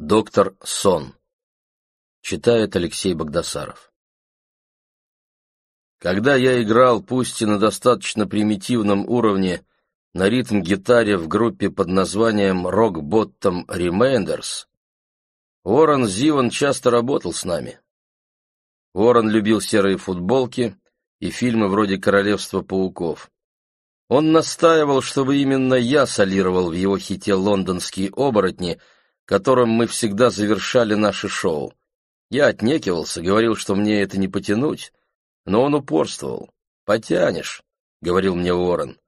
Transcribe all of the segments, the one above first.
Доктор Сон. Читает Алексей Богдасаров. Когда я играл, пусть и на достаточно примитивном уровне, на ритм-гитаре в группе под названием Rock Bottom Reminders, Уоррен Зиван часто работал с нами. Уоррен любил серые футболки и фильмы вроде «Королевство пауков». Он настаивал, чтобы именно я солировал в его хите «Лондонские оборотни», которым мы всегда завершали наше шоу. Я отнекивался, говорил, что мне это не потянуть, но он упорствовал. «Потянешь», — говорил мне Уоррен.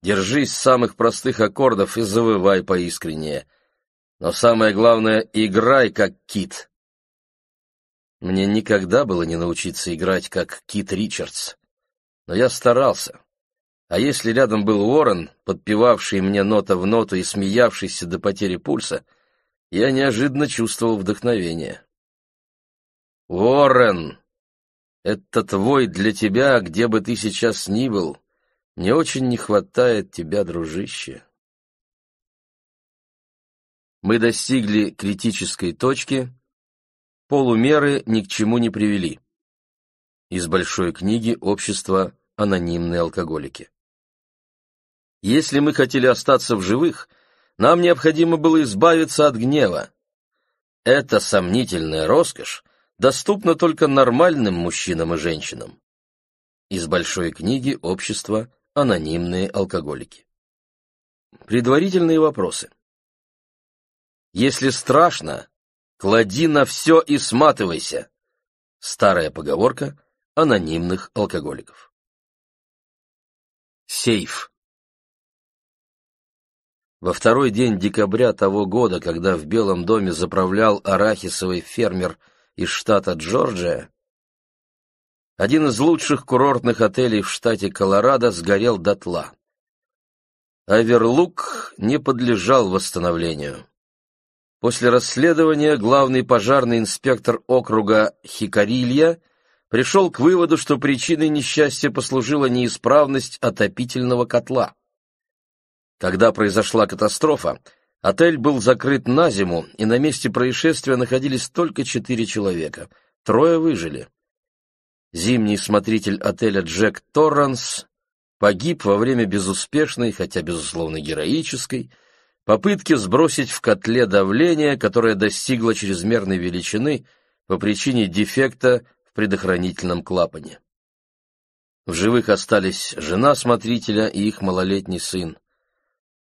«Держись самых простых аккордов и завывай поискреннее. Но самое главное — играй как кит». Мне никогда было не научиться играть как Кит Ричардс. Но я старался. А если рядом был Уоррен, подпевавший мне нота в ноту и смеявшийся до потери пульса, — я неожиданно чувствовал вдохновение. «Уоррен, это твой для тебя, где бы ты сейчас ни был. Мне очень не хватает тебя, дружище». Мы достигли критической точки, полумеры ни к чему не привели. Из большой книги «Общество анонимные алкоголики». Если мы хотели остаться в живых – нам необходимо было избавиться от гнева. Эта сомнительная роскошь доступна только нормальным мужчинам и женщинам. Из большой книги «Общество. Анонимные алкоголики». Предварительные вопросы. Если страшно, клади на все и сматывайся. Старая поговорка анонимных алкоголиков. Сейф. Во второй день декабря того года, когда в Белом доме заправлял арахисовый фермер из штата Джорджия, один из лучших курортных отелей в штате Колорадо сгорел дотла. Аверлук не подлежал восстановлению. После расследования главный пожарный инспектор округа Хикарилья пришел к выводу, что причиной несчастья послужила неисправность отопительного котла. Когда произошла катастрофа, отель был закрыт на зиму, и на месте происшествия находились только четыре человека. Трое выжили. Зимний смотритель отеля Джек Торранс погиб во время безуспешной, хотя, безусловно, героической, попытки сбросить в котле давление, которое достигло чрезмерной величины по причине дефекта в предохранительном клапане. В живых остались жена смотрителя и их малолетний сын.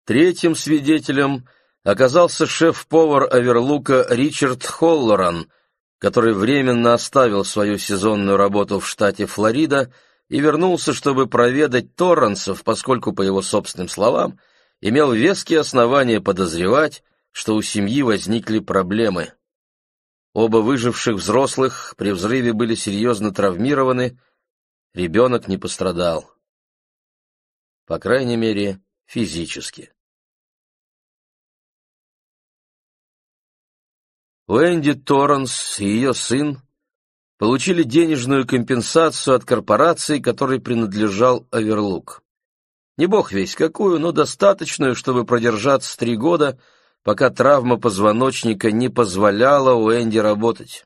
Третьим свидетелем оказался шеф-повар Аверлука Ричард Холлоран, который временно оставил свою сезонную работу в штате Флорида и вернулся, чтобы проведать Торренсов, поскольку, по его собственным словам, имел веские основания подозревать, что у семьи возникли проблемы. Оба выживших взрослых при взрыве были серьезно травмированы, ребенок не пострадал. По крайней мере, физически. Уэнди Торренс и ее сын получили денежную компенсацию от корпорации, которой принадлежал Оверлук. Не бог весь какую, но достаточную, чтобы продержаться три года, пока травма позвоночника не позволяла Уэнди работать.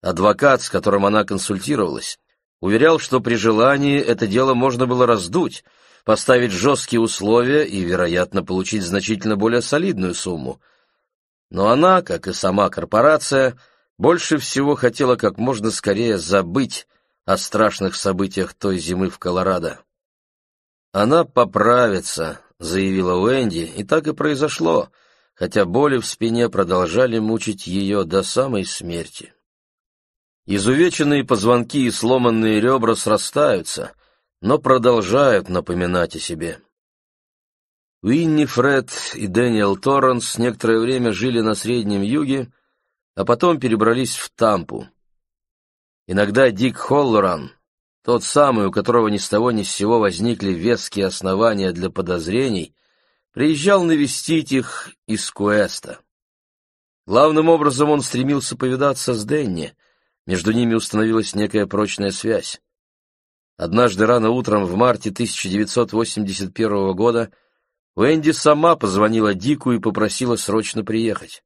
Адвокат, с которым она консультировалась, уверял, что при желании это дело можно было раздуть, поставить жесткие условия и, вероятно, получить значительно более солидную сумму — но она, как и сама корпорация, больше всего хотела как можно скорее забыть о страшных событиях той зимы в Колорадо. «Она поправится», — заявила Уэнди, и так и произошло, хотя боли в спине продолжали мучить ее до самой смерти. Изувеченные позвонки и сломанные ребра срастаются, но продолжают напоминать о себе. Уинни Фред и Дэниел Торренс некоторое время жили на Среднем Юге, а потом перебрались в Тампу. Иногда Дик Холлоран, тот самый, у которого ни с того ни с сего возникли веские основания для подозрений, приезжал навестить их из Куэста. Главным образом он стремился повидаться с Денни, между ними установилась некая прочная связь. Однажды рано утром в марте 1981 года Уэнди сама позвонила Дику и попросила срочно приехать.